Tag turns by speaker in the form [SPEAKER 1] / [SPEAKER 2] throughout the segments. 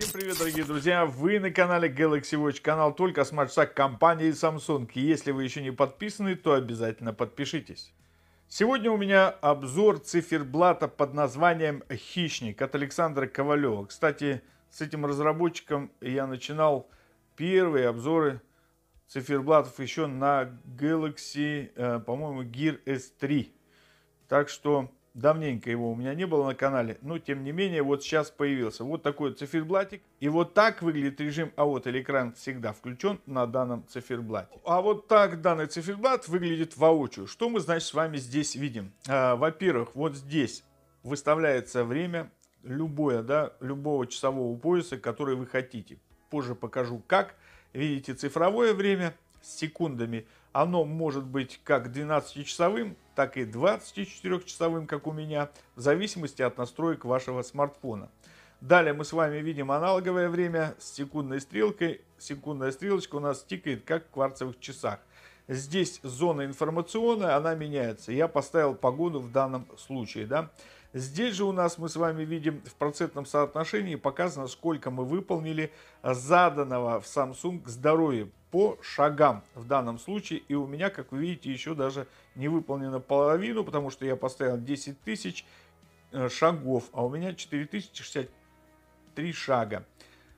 [SPEAKER 1] Всем привет, дорогие друзья! Вы на канале Galaxy Watch, канал только с матча компании Samsung. Если вы еще не подписаны, то обязательно подпишитесь. Сегодня у меня обзор циферблата под названием «Хищник» от Александра Ковалева. Кстати, с этим разработчиком я начинал первые обзоры циферблатов еще на Galaxy, э, по-моему, Gear S3. Так что Давненько его у меня не было на канале, но тем не менее вот сейчас появился. Вот такой циферблатик. И вот так выглядит режим А вот или экран всегда включен на данном циферблате. А вот так данный циферблат выглядит воочию. Что мы значит с вами здесь видим? А, Во-первых, вот здесь выставляется время любое, да, любого часового пояса, который вы хотите. Позже покажу как. Видите цифровое время с секундами. Оно может быть как 12-часовым, так и 24-часовым, как у меня, в зависимости от настроек вашего смартфона. Далее мы с вами видим аналоговое время с секундной стрелкой. Секундная стрелочка у нас тикает, как в кварцевых часах. Здесь зона информационная, она меняется. Я поставил погоду в данном случае, да. Здесь же у нас мы с вами видим в процентном соотношении показано, сколько мы выполнили заданного в Samsung здоровья по шагам в данном случае. И у меня, как вы видите, еще даже не выполнено половину, потому что я поставил 10 тысяч э, шагов, а у меня 4063 шага.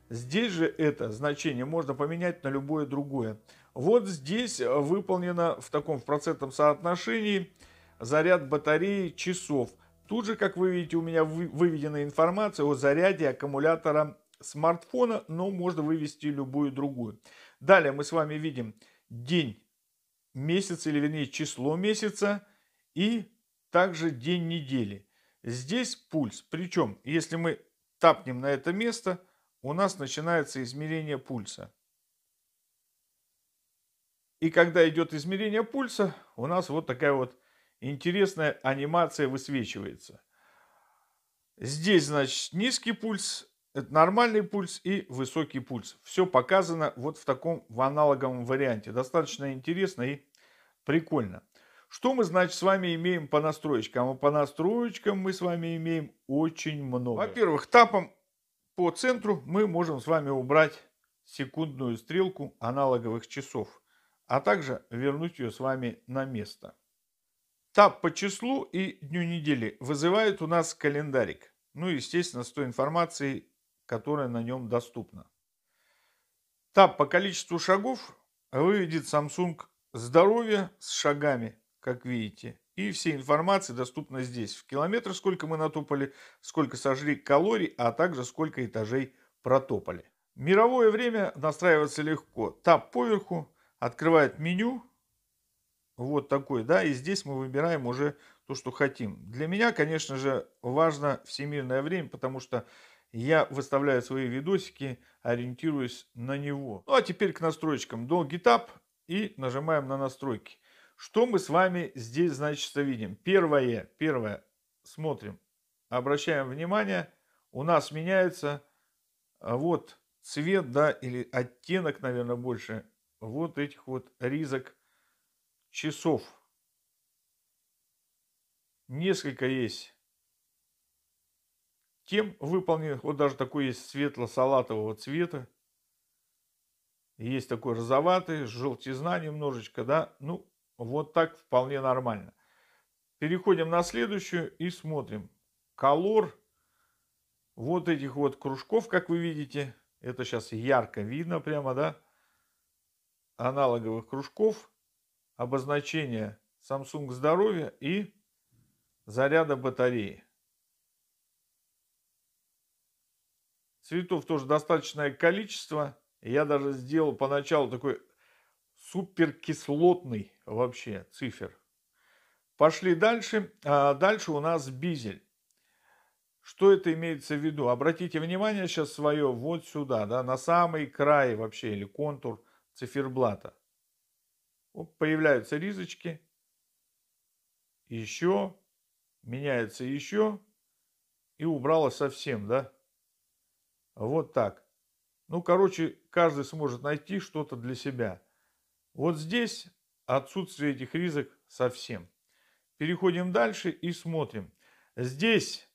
[SPEAKER 1] Здесь же это значение можно поменять на любое другое. Вот здесь выполнено в таком в процентном соотношении заряд батареи часов. Тут же, как вы видите, у меня выведена информация о заряде аккумулятора смартфона, но можно вывести любую другую. Далее мы с вами видим день месяца, или вернее число месяца и также день недели. Здесь пульс. Причем, если мы тапнем на это место, у нас начинается измерение пульса. И когда идет измерение пульса, у нас вот такая вот интересная анимация высвечивается. Здесь, значит, низкий пульс, это нормальный пульс и высокий пульс. Все показано вот в таком в аналоговом варианте. Достаточно интересно и прикольно. Что мы, значит, с вами имеем по настроечкам? А по настроечкам мы с вами имеем очень много. Во-первых, тапом по центру мы можем с вами убрать секундную стрелку аналоговых часов, а также вернуть ее с вами на место. Таб по числу и дню недели вызывает у нас календарик. Ну и, естественно, с той информацией, которая на нем доступна. Таб по количеству шагов выведет Samsung здоровье с шагами, как видите. И все информации доступна здесь. В километр сколько мы натопали, сколько сожгли калорий, а также сколько этажей протопали. Мировое время настраиваться легко. Таб поверху открывает меню вот такой, да, и здесь мы выбираем уже то, что хотим. Для меня, конечно же, важно всемирное время, потому что я выставляю свои видосики, ориентируясь на него. Ну а теперь к настройкам. До GitHub и нажимаем на настройки. Что мы с вами здесь, значит, видим? Первое, первое, смотрим, обращаем внимание, у нас меняется а, вот цвет, да, или оттенок, наверное, больше вот этих вот ризок часов. Несколько есть тем выполнен. Вот даже такой есть светло-салатового цвета. Есть такой розоватый, желтизна немножечко, да. Ну, вот так вполне нормально. Переходим на следующую и смотрим. Колор вот этих вот кружков, как вы видите. Это сейчас ярко видно прямо, да. Аналоговых кружков обозначение Samsung здоровья и заряда батареи. Цветов тоже достаточное количество. Я даже сделал поначалу такой суперкислотный вообще цифер. Пошли дальше. А дальше у нас бизель. Что это имеется в виду? Обратите внимание сейчас свое вот сюда, да, на самый край вообще или контур циферблата. Оп, появляются ризочки. Еще. Меняется еще. И убрала совсем, да? Вот так. Ну, короче, каждый сможет найти что-то для себя. Вот здесь отсутствие этих ризок совсем. Переходим дальше и смотрим. Здесь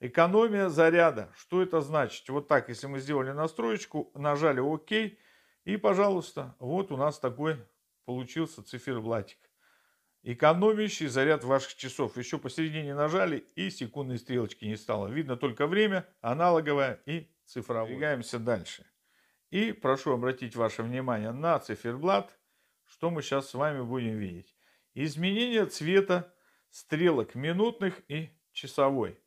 [SPEAKER 1] экономия заряда. Что это значит? Вот так, если мы сделали настроечку, нажали ОК, и, пожалуйста, вот у нас такой получился циферблатик. Экономящий заряд ваших часов. Еще посередине нажали и секундной стрелочки не стало. Видно только время, аналоговое и цифровое. Двигаемся дальше. И прошу обратить ваше внимание на циферблат, что мы сейчас с вами будем видеть. Изменение цвета стрелок минутных и часовой.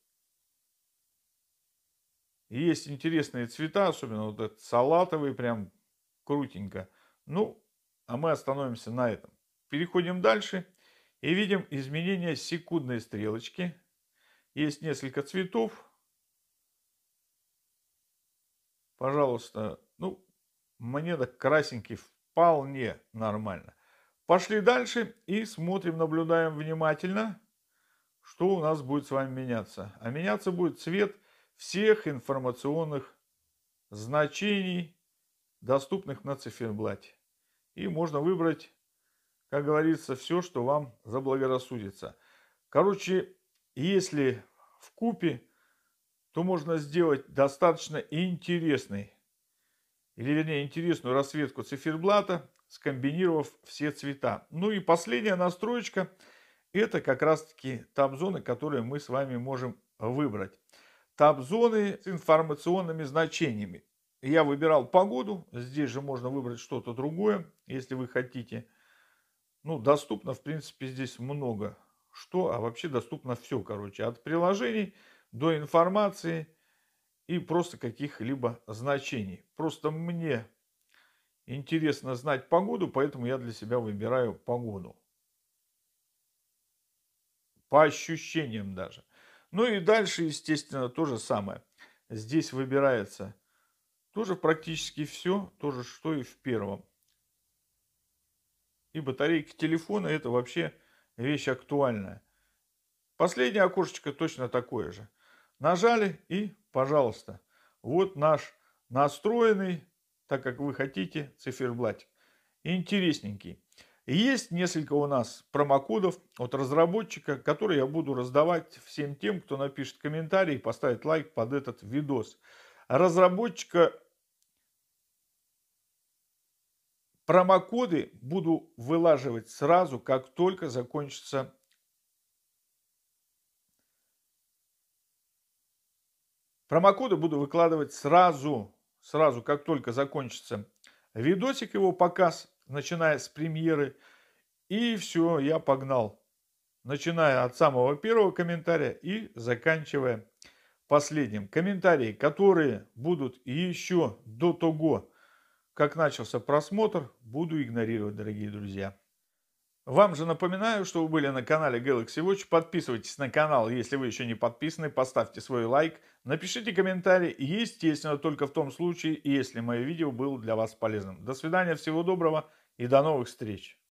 [SPEAKER 1] Есть интересные цвета, особенно вот этот салатовый, прям крутенько. Ну, а мы остановимся на этом. Переходим дальше и видим изменение секундной стрелочки. Есть несколько цветов. Пожалуйста, ну, мне так красненький вполне нормально. Пошли дальше и смотрим, наблюдаем внимательно, что у нас будет с вами меняться. А меняться будет цвет всех информационных значений, доступных на циферблате. И можно выбрать, как говорится, все, что вам заблагорассудится. Короче, если в купе, то можно сделать достаточно интересный, или вернее интересную расцветку циферблата, скомбинировав все цвета. Ну и последняя настроечка, это как раз таки таб-зоны, которые мы с вами можем выбрать. Таб-зоны с информационными значениями. Я выбирал погоду, здесь же можно выбрать что-то другое, если вы хотите. Ну, доступно, в принципе, здесь много что, а вообще доступно все, короче, от приложений до информации и просто каких-либо значений. Просто мне интересно знать погоду, поэтому я для себя выбираю погоду. По ощущениям даже. Ну и дальше, естественно, то же самое. Здесь выбирается тоже практически все, тоже что и в первом. И батарейки телефона это вообще вещь актуальная. Последнее окошечко точно такое же. Нажали и, пожалуйста, вот наш настроенный, так как вы хотите, циферблатик. Интересненький. Есть несколько у нас промокодов от разработчика, которые я буду раздавать всем тем, кто напишет комментарий и поставит лайк под этот видос. Разработчика Промокоды буду вылаживать сразу, как только закончится Промокоды буду выкладывать сразу, сразу, как только закончится видосик, его показ, начиная с премьеры. И все, я погнал. Начиная от самого первого комментария и заканчивая последним. Комментарии, которые будут еще до того, как начался просмотр, буду игнорировать, дорогие друзья. Вам же напоминаю, что вы были на канале Galaxy Watch. Подписывайтесь на канал, если вы еще не подписаны. Поставьте свой лайк, напишите комментарий. Естественно, только в том случае, если мое видео было для вас полезным. До свидания, всего доброго и до новых встреч.